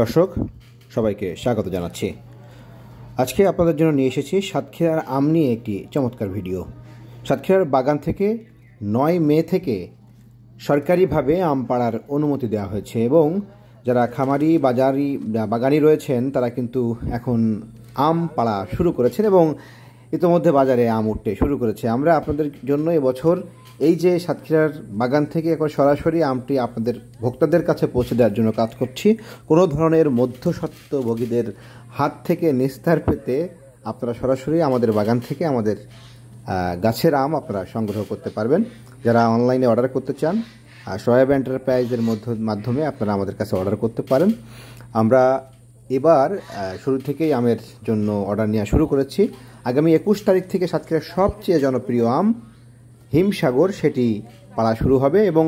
দর্শক সবাইকে স্বাগত জানাচ্ছি আজকে আপনাদের জন্য নিয়ে এসেছি সাতক্ষীরার আম নিয়ে একটি চমৎকার ভিডিও সাতক্ষীরার বাগান থেকে নয় মে থেকে সরকারিভাবে আম পাড়ার অনুমতি দেওয়া হয়েছে এবং যারা খামারি বাজারি বাগানি রয়েছেন তারা কিন্তু এখন আম পাড়া শুরু করেছেন এবং ইতিমধ্যে বাজারে আম উঠতে শুরু করেছে আমরা আপনাদের জন্য এবছর এই যে সাতক্ষীরার বাগান থেকে এখন সরাসরি আমটি আপনাদের ভোক্তাদের কাছে পৌঁছে দেওয়ার জন্য কাজ করছি কোনো ধরনের ভোগীদের হাত থেকে নিস্তার পেতে আপনারা সরাসরি আমাদের বাগান থেকে আমাদের গাছের আম আপনারা সংগ্রহ করতে পারবেন যারা অনলাইনে অর্ডার করতে চান সয়াব এন্টারপ্রাইজের মধ্য মাধ্যমে আপনারা আমাদের কাছে অর্ডার করতে পারেন আমরা এবার শুরু থেকেই আমের জন্য অর্ডার নেওয়া শুরু করেছি আগামী একুশ তারিখ থেকে সাতক্ষীরা সবচেয়ে জনপ্রিয় আম হিমসাগর সেটি পালা শুরু হবে এবং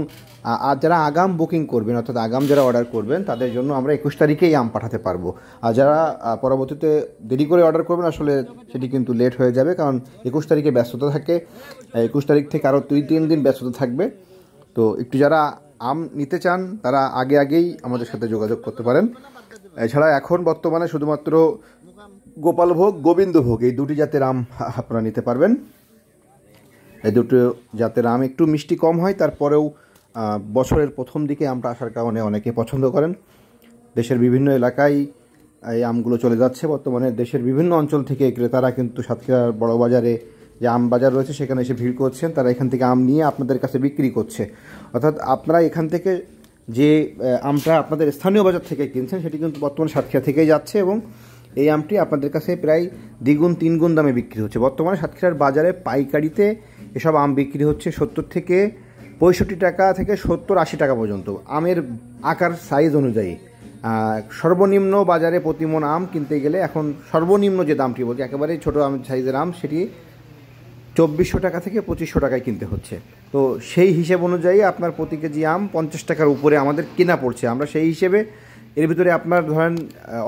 আর যারা আগাম বুকিং করবেন অর্থাৎ আগাম যারা অর্ডার করবেন তাদের জন্য আমরা একুশ তারিখেই আম পাঠাতে পারবো আর যারা পরবর্তীতে দেরি করে অর্ডার করবেন আসলে সেটি কিন্তু লেট হয়ে যাবে কারণ একুশ তারিখে ব্যস্ততা থাকে একুশ তারিখ থেকে আরও দুই তিন দিন ব্যস্ততা থাকবে তো একটু যারা আম নিতে চান তারা আগে আগেই আমাদের সাথে যোগাযোগ করতে পারেন এছাড়া এখন বর্তমানে শুধুমাত্র গোপালভোগ গোবিন্দভোগ এই দুটি জাতের আম আপনারা নিতে পারবেন এই দুটো জাতের আম একটু মিষ্টি কম হয় তারপরেও বছরের প্রথম দিকে আমরা আসার কারণে অনেকে পছন্দ করেন দেশের বিভিন্ন এলাকায় এই আমগুলো চলে যাচ্ছে বর্তমানে দেশের বিভিন্ন অঞ্চল থেকে ক্রেতারা কিন্তু সাতক্ষীরার বড় বাজারে যে আম বাজার রয়েছে সেখানে এসে ভিড় করছেন তারা এখান থেকে আম নিয়ে আপনাদের কাছে বিক্রি করছে অর্থাৎ আপনারা এখান থেকে যে আমটা আপনাদের স্থানীয় বাজার থেকে কিনছেন সেটি কিন্তু বর্তমানে সাতক্ষীরা থেকেই যাচ্ছে এবং এই আমটি আপনাদের কাছে প্রায় দ্বিগুণ তিনগুণ দামে বিক্রি হচ্ছে বর্তমানে সাতক্ষীরার বাজারে পাইকারিতে এসব আম বিক্রি হচ্ছে সত্তর থেকে পঁয়ষট্টি টাকা থেকে সত্তর আশি টাকা পর্যন্ত আমের আকার সাইজ অনুযায়ী সর্বনিম্ন বাজারে প্রতিমন আম কিনতে গেলে এখন সর্বনিম্ন যে দামটি বলছি একেবারেই ছোটো আম সাইজের আম সেটি চব্বিশশো টাকা থেকে পঁচিশশো টাকায় কিনতে হচ্ছে তো সেই হিসেব অনুযায়ী আপনার প্রতি কেজি আম পঞ্চাশ টাকার উপরে আমাদের কেনা পড়ছে আমরা সেই হিসেবে এর ভিতরে আপনার ধরেন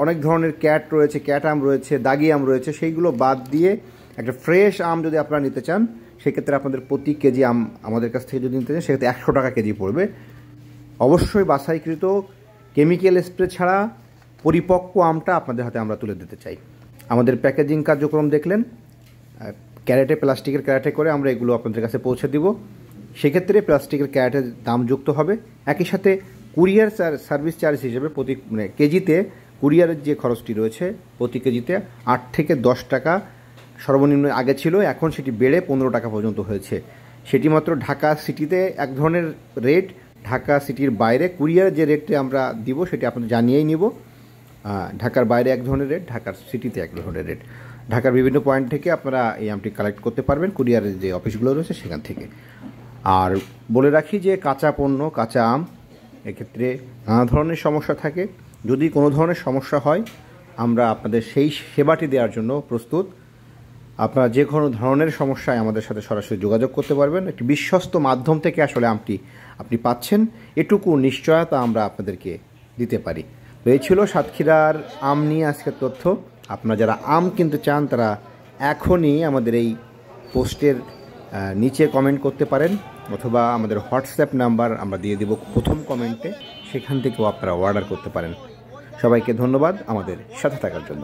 অনেক ধরনের ক্যাট রয়েছে ক্যাট আম রয়েছে দাগি আম রয়েছে সেইগুলো বাদ দিয়ে একটা ফ্রেশ আম যদি আপনারা নিতে চান সেক্ষেত্রে আপনাদের প্রতি কেজি আম আমাদের কাছ থেকে যদি নিতে চান সেক্ষেত্রে একশো টাকা কেজি পড়বে অবশ্যই বাছাইকৃত কেমিক্যাল স্প্রে ছাড়া পরিপক্ক আমটা আপনাদের হাতে আমরা তুলে দিতে চাই আমাদের প্যাকেজিং কার্যক্রম দেখলেন ক্যারেটে প্লাস্টিকের ক্যারেটে করে আমরা এগুলো আপনাদের কাছে পৌঁছে দিব সেক্ষেত্রে প্লাস্টিকের ক্যারেটের দাম যুক্ত হবে একই সাথে কুরিয়ার সার্ভিস চার্জ হিসেবে প্রতি মানে কেজিতে কুরিয়ারের যে খরচটি রয়েছে প্রতি কেজিতে আট থেকে দশ টাকা সর্বনিম্ন আগে ছিল এখন সেটি বেড়ে পনেরো টাকা পর্যন্ত হয়েছে সেটি মাত্র ঢাকা সিটিতে এক ধরনের রেট ঢাকা সিটির বাইরে কুরিয়ার যে রেটে আমরা দিব সেটি আপনাদের জানিয়েই নিব ঢাকার বাইরে এক ধরনের রেট ঢাকার সিটিতে এক ধরনের রেট ঢাকার বিভিন্ন পয়েন্ট থেকে আপনারা এই আমটি কালেক্ট করতে পারবেন কুরিয়ারের যে অফিসগুলো রয়েছে সেখান থেকে আর বলে রাখি যে কাঁচা পণ্য কাঁচা আম এক্ষেত্রে নানা ধরনের সমস্যা থাকে যদি কোনো ধরনের সমস্যা হয় আমরা আপনাদের সেই সেবাটি দেওয়ার জন্য প্রস্তুত আপনারা যে কোনো ধরনের সমস্যায় আমাদের সাথে সরাসরি যোগাযোগ করতে পারবেন একটি বিশ্বস্ত মাধ্যম থেকে আসলে আমটি আপনি পাচ্ছেন এটুকু নিশ্চয়তা আমরা আপনাদেরকে দিতে পারি তো এই ছিল সাতক্ষীরার আম নিয়ে আজকের তথ্য আপনারা যারা আম কিনতে চান তারা এখনই আমাদের এই পোস্টের নিচে কমেন্ট করতে পারেন অথবা আমাদের হোয়াটসঅ্যাপ নাম্বার আমরা দিয়ে দেব প্রথম কমেন্টে সেখান থেকেও আপনারা অর্ডার করতে পারেন সবাইকে ধন্যবাদ আমাদের সাথে থাকার জন্য